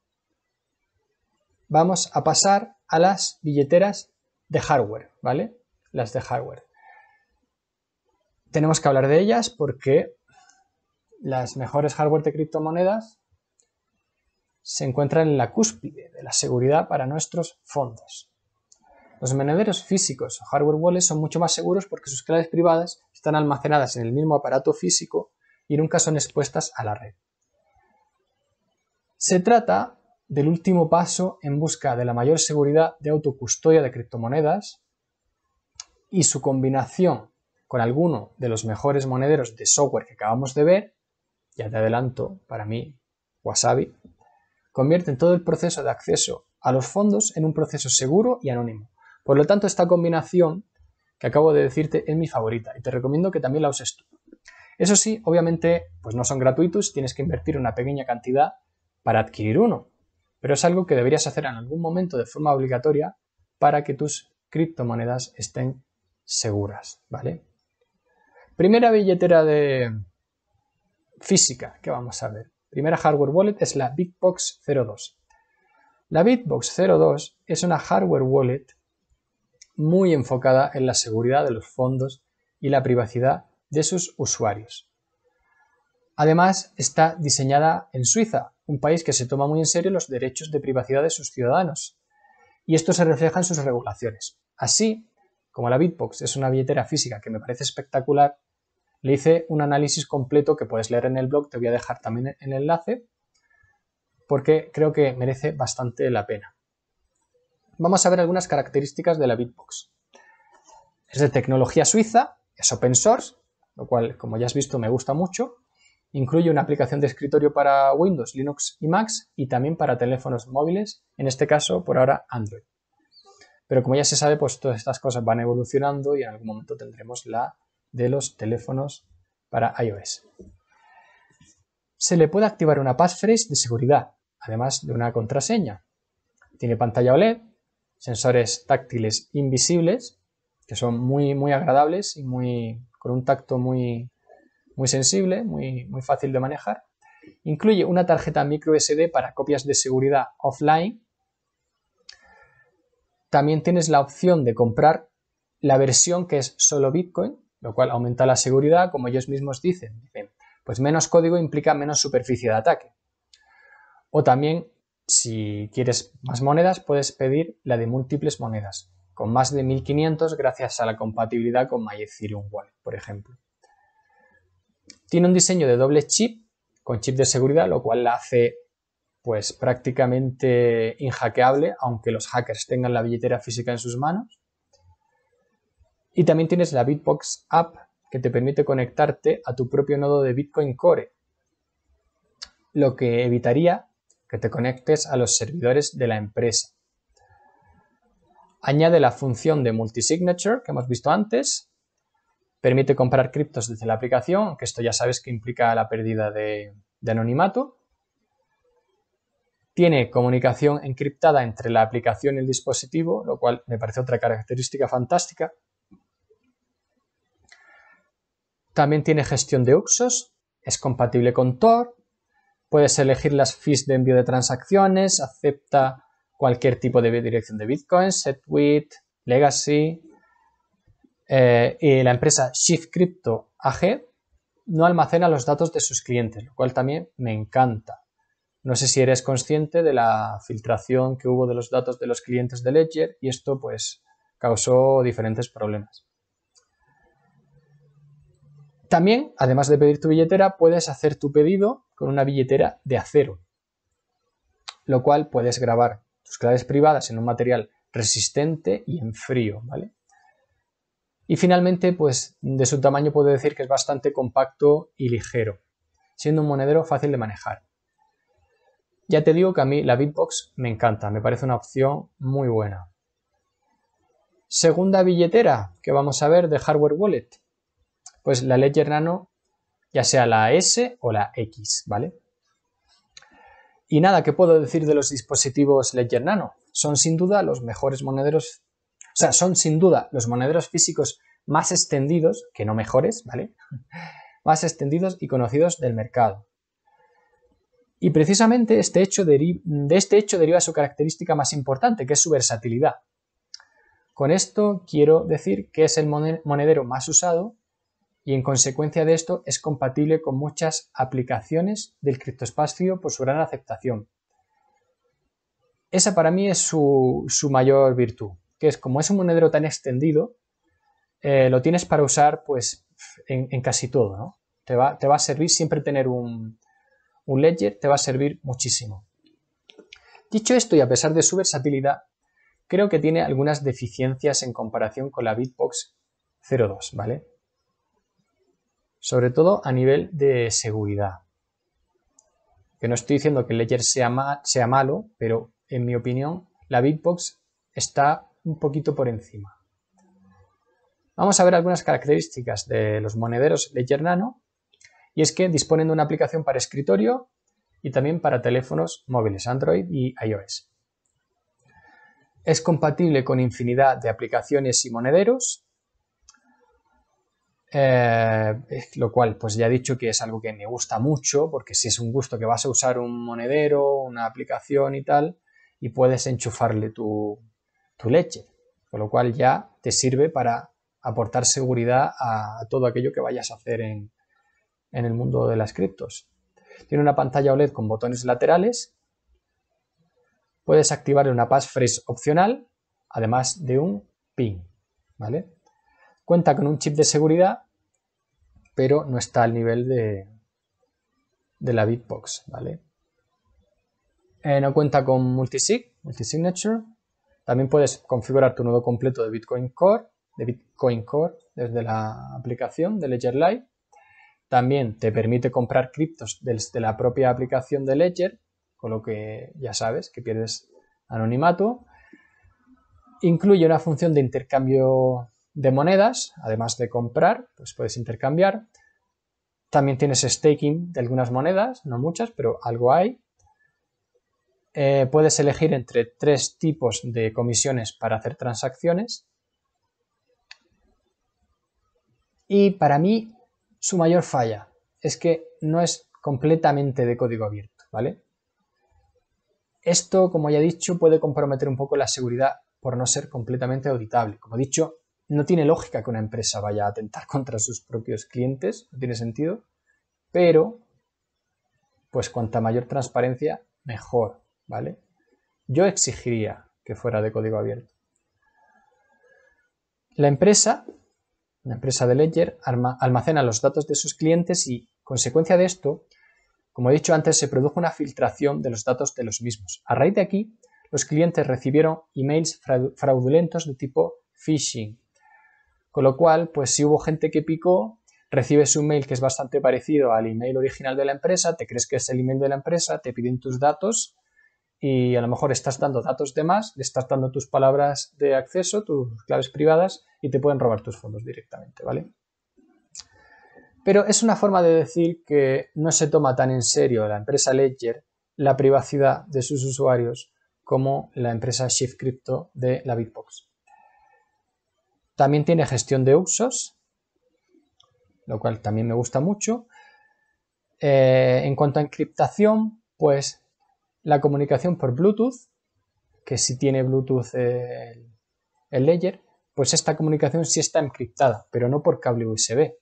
vamos a pasar a las billeteras de hardware, ¿vale? Las de hardware. Tenemos que hablar de ellas porque las mejores hardware de criptomonedas se encuentran en la cúspide de la seguridad para nuestros fondos. Los monederos físicos o hardware wallets son mucho más seguros porque sus claves privadas están almacenadas en el mismo aparato físico y nunca son expuestas a la red. Se trata del último paso en busca de la mayor seguridad de autocustodia de criptomonedas y su combinación con alguno de los mejores monederos de software que acabamos de ver ya te adelanto, para mí, Wasabi, convierte todo el proceso de acceso a los fondos en un proceso seguro y anónimo. Por lo tanto, esta combinación que acabo de decirte es mi favorita y te recomiendo que también la uses tú. Eso sí, obviamente, pues no son gratuitos, tienes que invertir una pequeña cantidad para adquirir uno, pero es algo que deberías hacer en algún momento de forma obligatoria para que tus criptomonedas estén seguras, ¿vale? Primera billetera de, física que vamos a ver. Primera hardware wallet es la Bitbox 02. La Bitbox 02 es una hardware wallet muy enfocada en la seguridad de los fondos y la privacidad de sus usuarios. Además, está diseñada en Suiza, un país que se toma muy en serio los derechos de privacidad de sus ciudadanos, y esto se refleja en sus regulaciones. Así, como la Bitbox es una billetera física que me parece espectacular, le hice un análisis completo que puedes leer en el blog, te voy a dejar también el enlace, porque creo que merece bastante la pena. Vamos a ver algunas características de la Bitbox. Es de tecnología suiza, es open source, lo cual, como ya has visto, me gusta mucho. Incluye una aplicación de escritorio para Windows, Linux y Mac y también para teléfonos móviles, en este caso por ahora Android. Pero como ya se sabe, pues todas estas cosas van evolucionando y en algún momento tendremos la de los teléfonos para iOS. Se le puede activar una passphrase de seguridad, además de una contraseña. Tiene pantalla OLED, sensores táctiles invisibles, que son muy, muy agradables y muy, con un tacto muy, muy sensible, muy, muy fácil de manejar. Incluye una tarjeta micro SD para copias de seguridad offline. También tienes la opción de comprar la versión que es solo Bitcoin, lo cual aumenta la seguridad, como ellos mismos dicen. pues menos código implica menos superficie de ataque. O también, si quieres más monedas, puedes pedir la de múltiples monedas, con más de 1500 gracias a la compatibilidad con MyEthereum Wallet, por ejemplo. Tiene un diseño de doble chip, con chip de seguridad, lo cual la hace pues prácticamente inhackeable, aunque los hackers tengan la billetera física en sus manos. Y también tienes la Bitbox App que te permite conectarte a tu propio nodo de Bitcoin Core, lo que evitaría que te conectes a los servidores de la empresa. Añade la función de multisignature que hemos visto antes. Permite comprar criptos desde la aplicación, que esto ya sabes que implica la pérdida de anonimato. Tiene comunicación encriptada entre la aplicación y el dispositivo, lo cual me parece otra característica fantástica. También tiene gestión de Uxos, es compatible con Tor, puedes elegir las fees de envío de transacciones, acepta cualquier tipo de dirección de Bitcoin, SetWit, Legacy. Eh, y la empresa Shift Crypto AG no almacena los datos de sus clientes, lo cual también me encanta. No sé si eres consciente de la filtración que hubo de los datos de los clientes de Ledger y esto pues causó diferentes problemas. También, además de pedir tu billetera, puedes hacer tu pedido con una billetera de acero, lo cual puedes grabar tus claves privadas en un material resistente y en frío, ¿vale? Y finalmente, pues de su tamaño puedo decir que es bastante compacto y ligero, siendo un monedero fácil de manejar. Ya te digo que a mí la Bitbox me encanta, me parece una opción muy buena. Segunda billetera que vamos a ver de hardware wallet, pues la Ledger Nano, ya sea la S o la X, ¿vale? Y nada, ¿qué puedo decir de los dispositivos Ledger Nano? Son sin duda los mejores monederos, o sea, son sin duda los monederos físicos más extendidos, que no mejores, ¿vale? más extendidos y conocidos del mercado. Y precisamente este hecho de este hecho deriva su característica más importante, que es su versatilidad. Con esto quiero decir que es el monedero más usado y en consecuencia de esto es compatible con muchas aplicaciones del criptoespacio por su gran aceptación. Esa para mí es su, mayor virtud, que es como es un monedero tan extendido, eh, lo tienes para usar pues en, casi todo, ¿no? Te va, te va, a servir siempre tener un, un ledger, te va a servir muchísimo. Dicho esto, y a pesar de su versatilidad, creo que tiene algunas deficiencias en comparación con la Bitbox 02, ¿vale? sobre todo a nivel de seguridad. Que no estoy diciendo que Ledger sea, sea malo, pero en mi opinión la Bitbox está un poquito por encima. Vamos a ver algunas características de los monederos Ledger Nano y es que disponen de una aplicación para escritorio y también para teléfonos móviles Android y iOS. Es compatible con infinidad de aplicaciones y monederos eh, lo cual, pues ya he dicho que es algo que me gusta mucho, porque si es un gusto que vas a usar un monedero, una aplicación y tal, y puedes enchufarle tu, leche, con lo cual ya te sirve para aportar seguridad a, todo aquello que vayas a hacer en, en el mundo de las criptos. Tiene una pantalla OLED con botones laterales. Puedes activar una passphrase opcional, además de un pin, ¿vale? Cuenta con un chip de seguridad, pero no está al nivel de, de la Bitbox, ¿vale? Eh, no cuenta con multisig, multisignature. También puedes configurar tu nodo completo de Bitcoin Core, de Bitcoin Core desde la aplicación de Ledger Live. También te permite comprar criptos desde la propia aplicación de Ledger, con lo que ya sabes que pierdes anonimato. Incluye una función de intercambio de monedas, además de comprar, pues puedes intercambiar. También tienes staking de algunas monedas, no muchas, pero algo hay. Eh, puedes elegir entre tres tipos de comisiones para hacer transacciones. Y para mí, su mayor falla es que no es completamente de código abierto, ¿vale? Esto, como ya he dicho, puede comprometer un poco la seguridad por no ser completamente auditable. Como he dicho, no tiene lógica que una empresa vaya a atentar contra sus propios clientes, no tiene sentido, pero pues cuanta mayor transparencia, mejor, ¿vale? Yo exigiría que fuera de código abierto. La empresa, la empresa de Ledger, almacena los datos de sus clientes y, consecuencia de esto, como he dicho antes, se produjo una filtración de los datos de los mismos. A raíz de aquí, los clientes recibieron emails fraudulentos de tipo phishing, con lo cual, pues si hubo gente que picó, recibes un mail que es bastante parecido al email original de la empresa, te crees que es el email de la empresa, te piden tus datos y a lo mejor estás dando datos de más, le estás dando tus palabras de acceso, tus claves privadas y te pueden robar tus fondos directamente, ¿vale? Pero es una forma de decir que no se toma tan en serio la empresa Ledger la privacidad de sus usuarios como la empresa Shift Crypto de la Bitbox. También tiene gestión de usos, lo cual también me gusta mucho. Eh, en cuanto a encriptación, pues la comunicación por Bluetooth, que si tiene Bluetooth eh, el, Ledger, pues esta comunicación sí está encriptada, pero no por cable USB.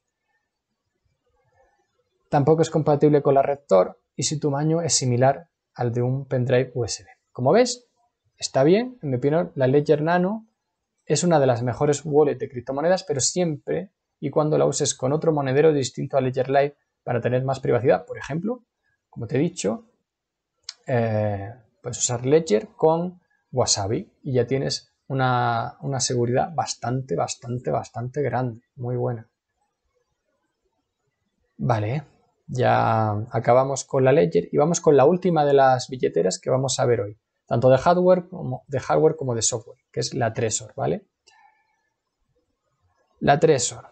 Tampoco es compatible con la rector y y tu tamaño es similar al de un pendrive USB. Como ves, está bien, en mi opinión, la Ledger Nano es una de las mejores wallets de criptomonedas, pero siempre y cuando la uses con otro monedero distinto a Ledger Live para tener más privacidad. Por ejemplo, como te he dicho, eh, puedes usar Ledger con Wasabi y ya tienes una seguridad bastante, bastante, bastante grande, muy buena. Vale, ya acabamos con la Ledger y vamos con la última de las billeteras que vamos a ver hoy tanto de hardware como de, software, que es la Tresor, ¿vale? La Tresor.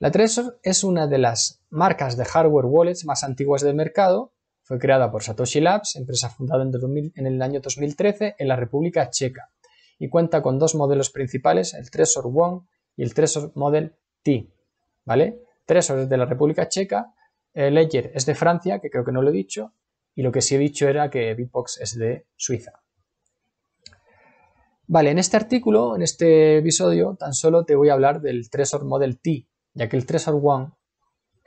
La Tresor es una de las marcas de hardware wallets más antiguas del mercado. Fue creada por Satoshi Labs, empresa fundada en, en el año 2013 en la República Checa, y cuenta con dos modelos principales, el Tresor One y el Tresor Model T, ¿vale? Tresor es de la República Checa, Ledger es de Francia, que creo que no lo he dicho, y lo que sí he dicho era que Bitbox es de Suiza. Vale, en este artículo, en este episodio, tan solo te voy a hablar del Tresor Model T, ya que el Trezor One,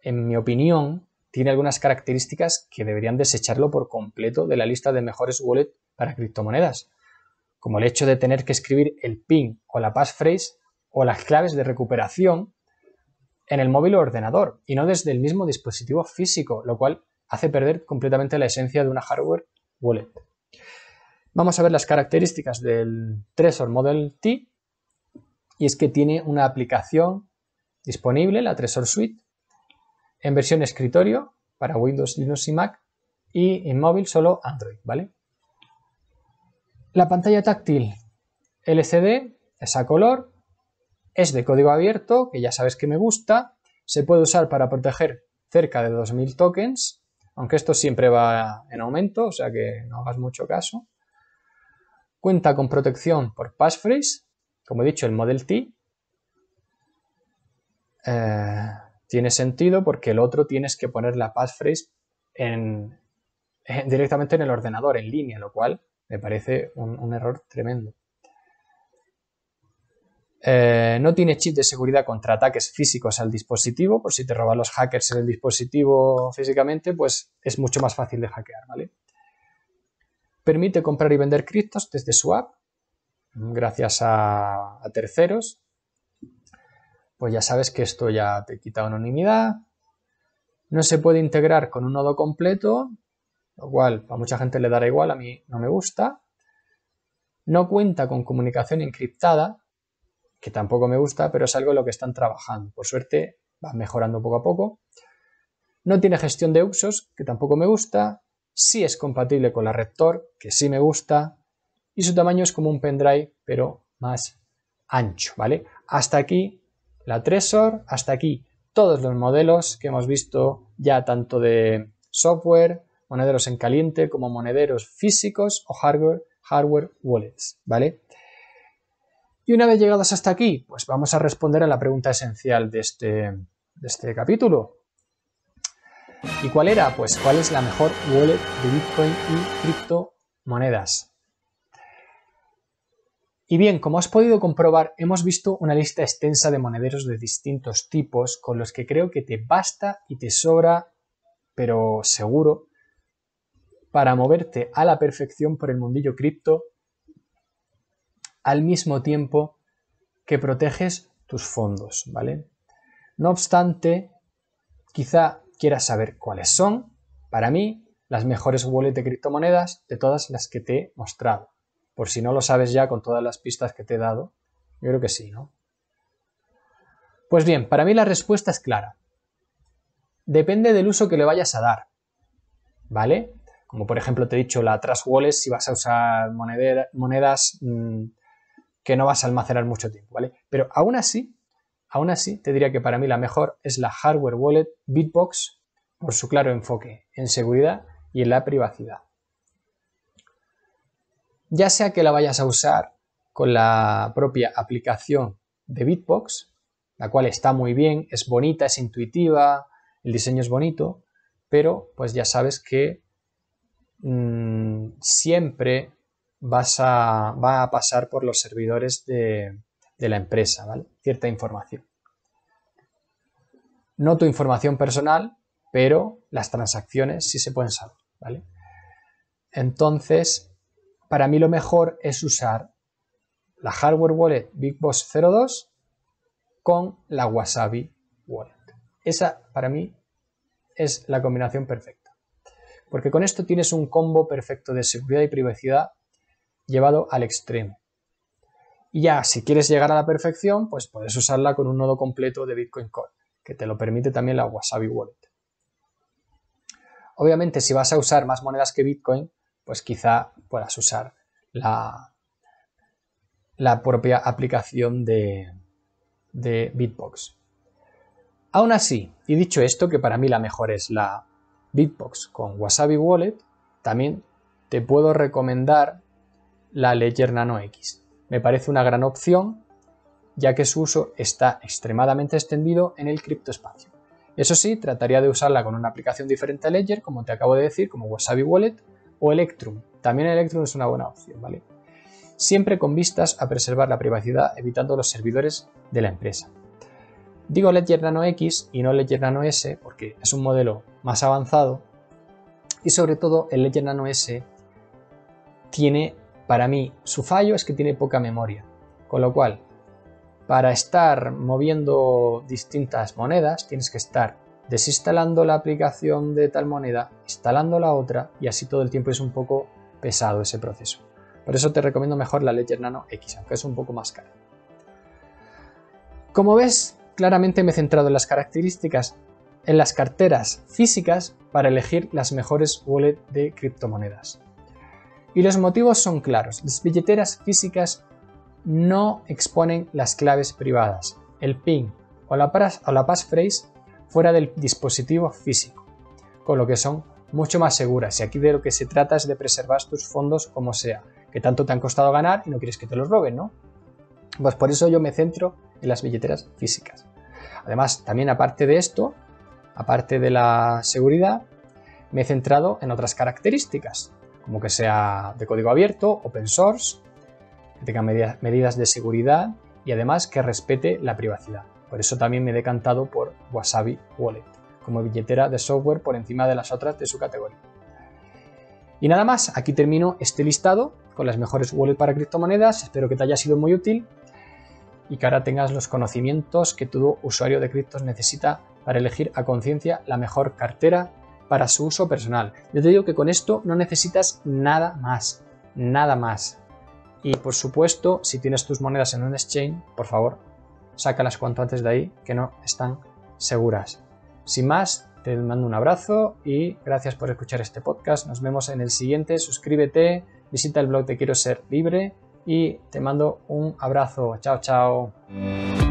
en mi opinión, tiene algunas características que deberían desecharlo por completo de la lista de mejores wallets para criptomonedas, como el hecho de tener que escribir el PIN o la passphrase o las claves de recuperación en el móvil o ordenador y no desde el mismo dispositivo físico, lo cual hace perder completamente la esencia de una hardware wallet. Vamos a ver las características del Tresor Model T y es que tiene una aplicación disponible, la Tresor Suite, en versión escritorio para Windows, Linux y Mac y en móvil solo Android, ¿vale? La pantalla táctil LCD es a color, es de código abierto, que ya sabes que me gusta, se puede usar para proteger cerca de 2000 tokens aunque esto siempre va en aumento, o sea que no hagas mucho caso. Cuenta con protección por passphrase, como he dicho, el Model T. Eh, tiene sentido porque el otro tienes que poner la passphrase en, directamente en el ordenador, en línea, lo cual me parece un error tremendo. Eh, no tiene chip de seguridad contra ataques físicos al dispositivo, por si te roban los hackers en el dispositivo físicamente, pues es mucho más fácil de hackear, ¿vale? Permite comprar y vender criptos desde su app, gracias a, a terceros. Pues ya sabes que esto ya te quita anonimidad. No se puede integrar con un nodo completo, lo cual a mucha gente le dará igual, a mí no me gusta. No cuenta con comunicación encriptada, que tampoco me gusta, pero es algo en lo que están trabajando. Por suerte, va mejorando poco a poco. No tiene gestión de usos, que tampoco me gusta. Sí es compatible con la rector que sí me gusta. Y su tamaño es como un pendrive, pero más ancho, ¿vale? Hasta aquí la Tresor, hasta aquí todos los modelos que hemos visto ya tanto de software, monederos en caliente, como monederos físicos o hardware, hardware wallets, ¿vale? Y una vez llegados hasta aquí, pues vamos a responder a la pregunta esencial de este, de este capítulo. ¿Y cuál era? Pues cuál es la mejor wallet de Bitcoin y criptomonedas. Y bien, como has podido comprobar, hemos visto una lista extensa de monederos de distintos tipos con los que creo que te basta y te sobra, pero seguro, para moverte a la perfección por el mundillo cripto al mismo tiempo que proteges tus fondos, ¿vale? No obstante, quizá quieras saber cuáles son, para mí, las mejores wallets de criptomonedas de todas las que te he mostrado. Por si no lo sabes ya con todas las pistas que te he dado, yo creo que sí, ¿no? Pues bien, para mí la respuesta es clara. Depende del uso que le vayas a dar, ¿vale? Como por ejemplo te he dicho, la Trust Wallet, si vas a usar monedas mm, que no vas a almacenar mucho tiempo, ¿vale? Pero aún así, aún así, te diría que para mí la mejor es la hardware wallet Bitbox por su claro enfoque en seguridad y en la privacidad. Ya sea que la vayas a usar con la propia aplicación de Bitbox, la cual está muy bien, es bonita, es intuitiva, el diseño es bonito, pero pues ya sabes que mm, siempre vas va a pasar por los servidores de, la empresa, ¿vale? Cierta información. No tu información personal, pero las transacciones sí se pueden saber, ¿vale? Entonces, para mí lo mejor es usar la hardware wallet bigboss 02 con la Wasabi wallet. Esa para mí es la combinación perfecta. Porque con esto tienes un combo perfecto de seguridad y privacidad llevado al extremo. Y ya, si quieres llegar a la perfección, pues puedes usarla con un nodo completo de Bitcoin Core, que te lo permite también la Wasabi Wallet. Obviamente, si vas a usar más monedas que Bitcoin, pues quizá puedas usar la, la propia aplicación de, de Bitbox. Aún así, y dicho esto, que para mí la mejor es la Bitbox con Wasabi Wallet, también te puedo recomendar la Ledger Nano X. Me parece una gran opción ya que su uso está extremadamente extendido en el criptoespacio. Eso sí, trataría de usarla con una aplicación diferente a Ledger, como te acabo de decir, como Wasabi Wallet o Electrum. También Electrum es una buena opción, ¿vale? Siempre con vistas a preservar la privacidad evitando los servidores de la empresa. Digo Ledger Nano X y no Ledger Nano S porque es un modelo más avanzado y sobre todo el Ledger Nano S tiene para mí, su fallo es que tiene poca memoria. Con lo cual, para estar moviendo distintas monedas, tienes que estar desinstalando la aplicación de tal moneda, instalando la otra, y así todo el tiempo es un poco pesado ese proceso. Por eso te recomiendo mejor la Ledger Nano X, aunque es un poco más cara. Como ves, claramente me he centrado en las características, en las carteras físicas para elegir las mejores wallets de criptomonedas. Y los motivos son claros. Las billeteras físicas no exponen las claves privadas, el PIN o la, passphrase fuera del dispositivo físico, con lo que son mucho más seguras. Y aquí de lo que se trata es de preservar tus fondos como sea, que tanto te han costado ganar y no quieres que te los roben, ¿no? Pues por eso yo me centro en las billeteras físicas. Además, también aparte de esto, aparte de la seguridad, me he centrado en otras características, como que sea de código abierto, open source, que tenga medidas de seguridad y además que respete la privacidad. Por eso también me he decantado por Wasabi Wallet, como billetera de software por encima de las otras de su categoría. Y nada más, aquí termino este listado con las mejores wallets para criptomonedas. Espero que te haya sido muy útil y que ahora tengas los conocimientos que todo usuario de criptos necesita para elegir a conciencia la mejor cartera para su uso personal. Yo te digo que con esto no necesitas nada más, nada más. Y por supuesto, si tienes tus monedas en un exchange, por favor, sácalas cuanto antes de ahí, que no están seguras. Sin más, te mando un abrazo y gracias por escuchar este podcast. Nos vemos en el siguiente. Suscríbete, visita el blog Te Quiero Ser Libre y te mando un abrazo. Chao, chao.